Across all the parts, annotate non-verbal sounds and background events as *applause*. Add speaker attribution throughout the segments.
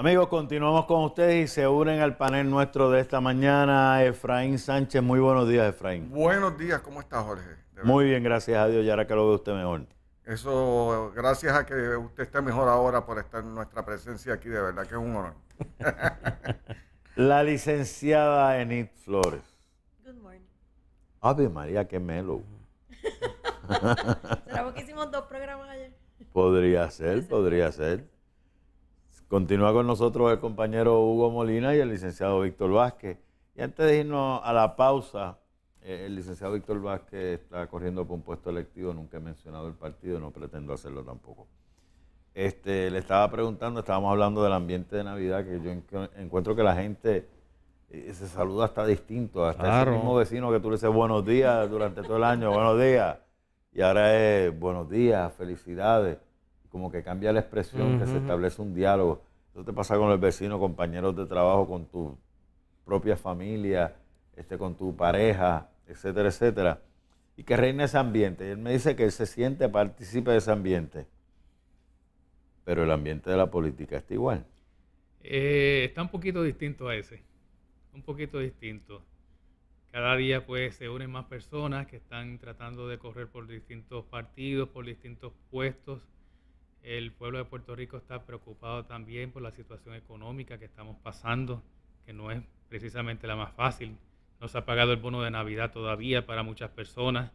Speaker 1: Amigos, continuamos con ustedes y se unen al panel nuestro de esta mañana, Efraín Sánchez. Muy buenos días, Efraín.
Speaker 2: Buenos días, ¿cómo estás, Jorge?
Speaker 1: Muy bien, gracias a Dios, y ahora que lo ve usted mejor.
Speaker 2: Eso, gracias a que usted esté mejor ahora por estar en nuestra presencia aquí, de verdad que es un honor. *laughs*
Speaker 1: La licenciada Enid Flores. Good morning. Ave María, qué melo. *laughs* ¿Será
Speaker 3: porque hicimos dos programas ayer?
Speaker 1: Podría ser, podría ser. Continúa con nosotros el compañero Hugo Molina y el licenciado Víctor Vázquez. Y antes de irnos a la pausa, eh, el licenciado Víctor Vázquez está corriendo por un puesto electivo, nunca he mencionado el partido, no pretendo hacerlo tampoco. Este, le estaba preguntando, estábamos hablando del ambiente de Navidad, que yo encuentro que la gente eh, se saluda hasta distinto, hasta el mismo vecino que tú le dices buenos días durante todo el año, buenos días, y ahora es buenos días, felicidades como que cambia la expresión, que se establece un diálogo. Eso te pasa con el vecino, compañeros de trabajo, con tu propia familia, este, con tu pareja, etcétera, etcétera. Y que reina ese ambiente. él me dice que él se siente partícipe de ese ambiente. Pero el ambiente de la política está igual.
Speaker 4: Eh, está un poquito distinto a ese. Un poquito distinto. Cada día pues se unen más personas que están tratando de correr por distintos partidos, por distintos puestos el pueblo de Puerto Rico está preocupado también por la situación económica que estamos pasando, que no es precisamente la más fácil. No se ha pagado el bono de Navidad todavía para muchas personas.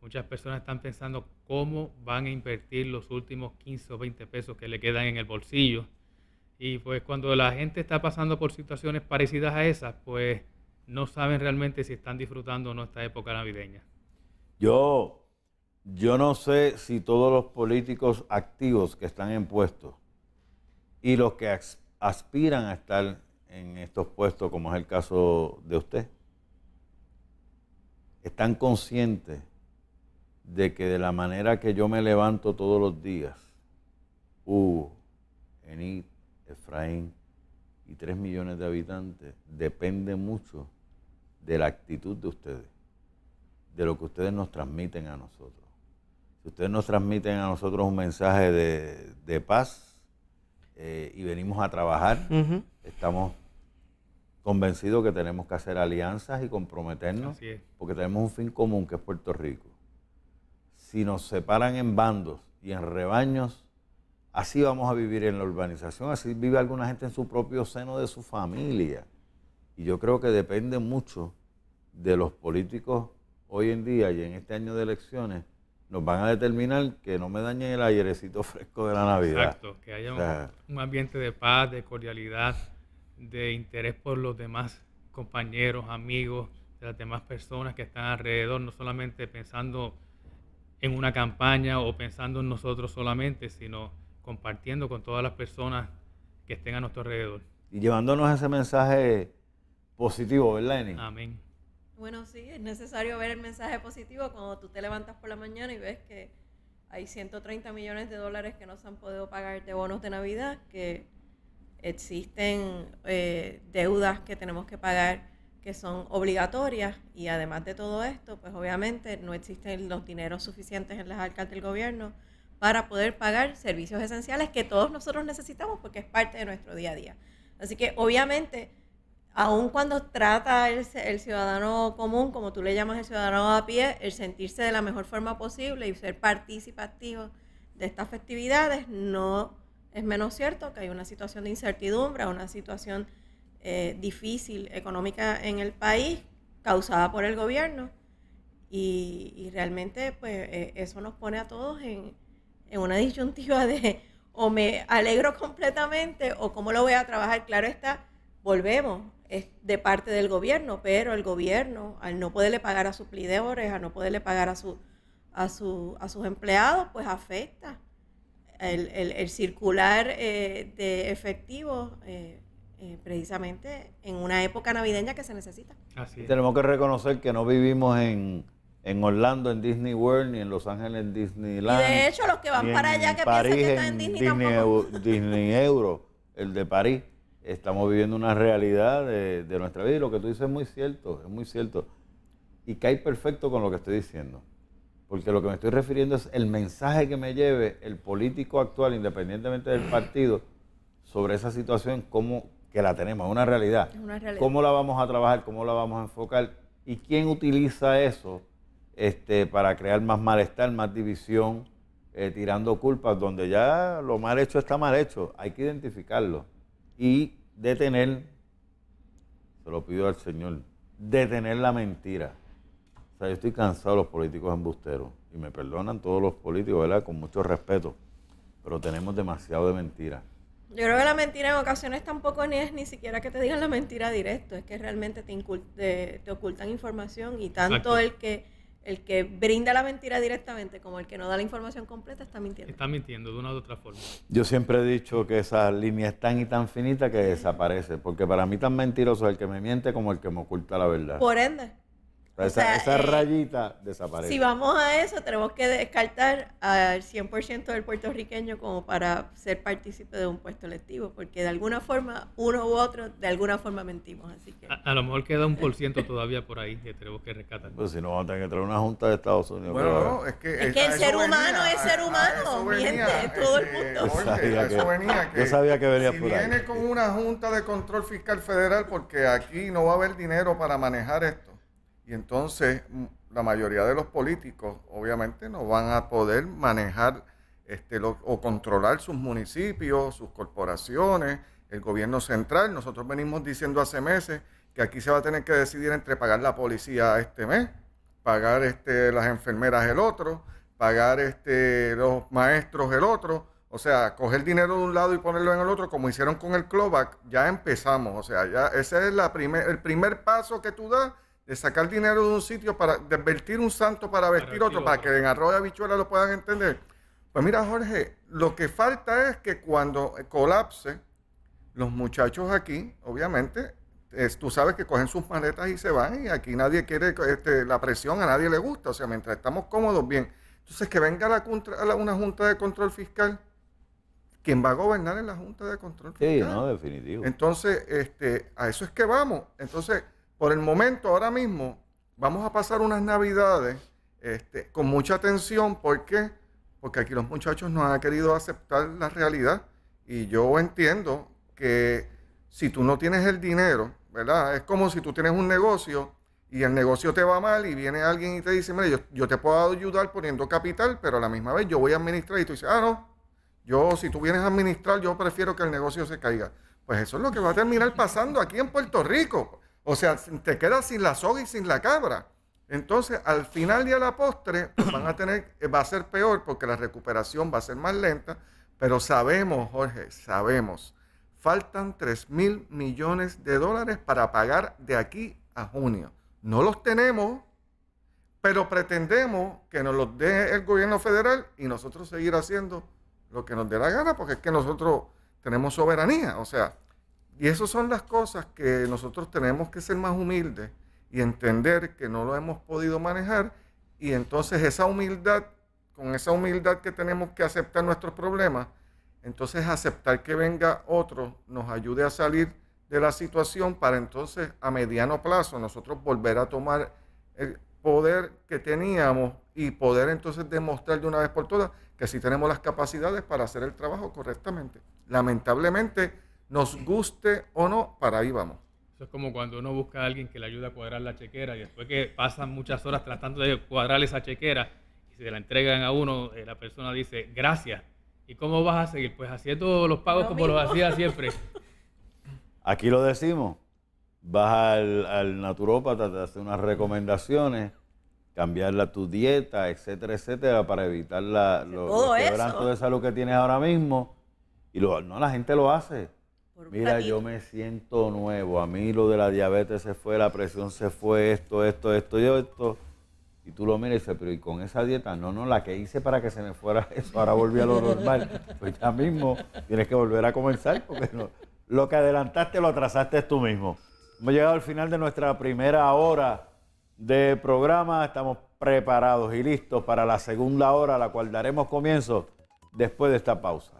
Speaker 4: Muchas personas están pensando cómo van a invertir los últimos 15 o 20 pesos que le quedan en el bolsillo. Y pues cuando la gente está pasando por situaciones parecidas a esas, pues no saben realmente si están disfrutando o no esta época navideña.
Speaker 1: Yo yo no sé si todos los políticos activos que están en puestos y los que aspiran a estar en estos puestos, como es el caso de usted, están conscientes de que de la manera que yo me levanto todos los días, Hugo, Enid, Efraín y tres millones de habitantes, depende mucho de la actitud de ustedes, de lo que ustedes nos transmiten a nosotros. Si ustedes nos transmiten a nosotros un mensaje de, paz eh, y venimos a trabajar, estamos convencidos que tenemos que hacer alianzas y comprometernos porque tenemos un fin común que es Puerto Rico. Si nos separan en bandos y en rebaños, así vamos a vivir en la urbanización, así vive alguna gente en su propio seno de su familia. Y yo creo que depende mucho de los políticos hoy en día y en este año de elecciones nos van a determinar que no me dañen el airecito *laughs* fresco de la Navidad. Exacto, que haya
Speaker 4: un, ambiente de paz, de cordialidad, de interés por los demás compañeros, amigos, de las demás personas que están alrededor, no solamente pensando en una campaña o pensando en nosotros solamente, sino compartiendo con todas las personas que estén a nuestro alrededor.
Speaker 1: Y llevándonos ese mensaje positivo, ¿verdad, Eni? Amén.
Speaker 3: Bueno, sí, es necesario ver el mensaje positivo cuando tú te levantas por la mañana y ves que hay 130 millones de dólares que no se han podido pagar de bonos de Navidad, que existen eh, deudas que tenemos que pagar que son obligatorias y además de todo esto, pues obviamente no existen los dineros suficientes en las arcas del gobierno para poder pagar servicios esenciales que todos nosotros necesitamos porque es parte de nuestro día a día. Así que obviamente aun cuando trata el, el, ciudadano común, como tú le llamas el ciudadano a pie, el sentirse de la mejor forma posible y ser participativo de estas festividades, no es menos cierto que hay una situación de incertidumbre, una situación eh, difícil económica en el país causada por el gobierno. Y, realmente pues e, eso nos pone a todos en, en una *laughs* disyuntiva de o me alegro completamente o cómo lo voy a trabajar. Claro está, volvemos es de parte del gobierno, pero el gobierno, al no poderle pagar a sus plideores al no poderle pagar a, su, a, su, a sus empleados, pues afecta. El, el, el circular eh, de efectivos eh, eh, precisamente en una época navideña que se necesita.
Speaker 1: Tenemos que reconocer que no vivimos en, en Orlando, en Disney World, ni en Los Ángeles, en Disneyland. de hecho, los que van para allá que piensan que están en Disney, Disney, Disney Euro, el de París estamos viviendo una realidad de, nuestra vida y lo que tú dices es muy cierto, es muy cierto. Y cae perfecto con lo que estoy diciendo. Porque lo que me estoy refiriendo es el mensaje que me lleve el político actual, independientemente del partido, sobre esa situación, como que la tenemos, es una realidad. ¿Cómo la vamos a trabajar? ¿Cómo la vamos a enfocar? ¿Y quién utiliza eso este, para crear más malestar, más división, eh, tirando culpas, donde ya lo mal hecho está mal hecho? Hay que identificarlo. Y detener, se lo pido al Señor, detener la mentira. O sea, yo estoy cansado de los políticos embusteros. Y me perdonan todos los políticos, ¿verdad? Con mucho respeto. Pero tenemos demasiado de mentira.
Speaker 3: Yo creo que la mentira en ocasiones tampoco ni es ni siquiera que te digan la mentira directo, es que realmente te, te, ocultan información y tanto el que el que brinda la mentira directamente, como el que no da la información completa, está mintiendo.
Speaker 4: Está mintiendo de una u otra forma.
Speaker 1: Yo siempre he dicho que esa línea es tan y tan finita que desaparece, porque para mí tan mentiroso es el que me miente como el que me oculta la verdad. Por ende, esa, eh, rayita desaparece. Si
Speaker 3: vamos a eso, tenemos que descartar al 100% del puertorriqueño como para ser partícipe de un puesto electivo, porque de alguna forma, uno u otro, de alguna forma mentimos. Así que... a, lo
Speaker 4: mejor queda un por ciento todavía por ahí que tenemos que rescatar.
Speaker 1: Pues si no, van a tener que una junta de Estados Unidos. es que, el ser
Speaker 3: humano es ser humano, todo el mundo.
Speaker 2: Yo
Speaker 1: sabía, que, venía, viene
Speaker 2: con una junta de control fiscal federal, porque aquí no va a haber dinero para manejar esto y entonces mm, la mayoría de los políticos obviamente no van a poder manejar este, o controlar sus municipios, sus corporaciones, el gobierno central. Nosotros venimos diciendo hace meses que aquí se va a tener que decidir entre pagar la policía este mes, pagar este, las enfermeras el otro, pagar este, los maestros el otro. O sea, coger dinero de un lado y ponerlo en el otro, como hicieron con el clovac. ya empezamos. O sea, ya ese es la primer, el primer paso que tú das de sacar dinero de un sitio para desvertir un santo para vestir otro, para que en arroz de habichuela lo puedan entender. Pues mira, Jorge, lo que falta es que cuando colapse, los muchachos aquí, obviamente, tú sabes que cogen sus maletas y se van, y aquí nadie quiere este, la presión, a nadie le gusta, o sea, mientras estamos cómodos, bien. Entonces, que venga la, una junta de control fiscal ¿quién va a gobernar en la Junta de Control Fiscal. Sí, no, definitivo. Entonces, este, a eso es que vamos. Entonces, por el momento, ahora mismo, vamos a pasar unas navidades este, con mucha atención. ¿Por qué? Porque aquí los muchachos no han querido aceptar la realidad. Y yo entiendo que si tú no tienes el dinero, ¿verdad? Es como si tú tienes un negocio y el negocio te va mal y viene alguien y te dice, mire, yo, yo, te puedo ayudar poniendo capital, pero a la misma vez yo voy a administrar y tú dices, ah, no, yo si tú vienes a administrar, yo prefiero que el negocio se caiga. Pues eso es lo que va a terminar pasando aquí en Puerto Rico. O sea, te quedas sin la soga y sin la cabra. Entonces, al final y a la postre, pues, *clears throat* van a tener, eh, va a ser peor porque la recuperación va a ser más lenta. Pero sabemos, Jorge, sabemos, faltan 3 mil millones de dólares para pagar de aquí a junio. No los tenemos, pero pretendemos que nos los dé el gobierno federal y nosotros seguir haciendo lo que nos dé la gana, porque es que nosotros tenemos soberanía. O sea, y esas son las cosas que nosotros tenemos que ser más humildes y entender que no lo hemos podido manejar y entonces esa humildad, con esa humildad que tenemos que aceptar nuestros problemas, entonces aceptar que venga otro nos ayude a salir de la situación para entonces a mediano plazo nosotros volver a tomar el poder que teníamos y poder entonces demostrar de una vez por todas que sí tenemos las capacidades para hacer el trabajo correctamente. Lamentablemente, nos guste o no, para ahí vamos.
Speaker 4: Eso es como cuando uno busca a alguien que le ayude a cuadrar la chequera y después que pasan muchas horas tratando de cuadrar esa chequera y se la entregan a uno, eh, la persona dice, gracias. ¿Y cómo vas a seguir? Pues haciendo los pagos como los hacía siempre. *laughs*
Speaker 1: Aquí lo decimos. Vas al, naturópata, te hace unas recomendaciones cambiarla tu dieta, etcétera, etcétera, para evitar la, los quebrantos de salud que tienes ahora mismo. Y luego no, la gente lo hace. Mira, yo me siento nuevo. A mí lo de la diabetes se fue, la presión se fue, esto, esto, esto, yo, esto. Y tú lo miras y dices, pero ¿y con esa dieta? No, no, la que hice para que se me fuera *laughs* eso, ahora volví a lo normal. Pues ya mismo tienes que volver a comenzar porque lo que adelantaste lo atrasaste tú mismo. Hemos llegado al final de nuestra primera hora de programa. Estamos preparados y listos para la segunda hora, la cual daremos comienzo después de esta pausa.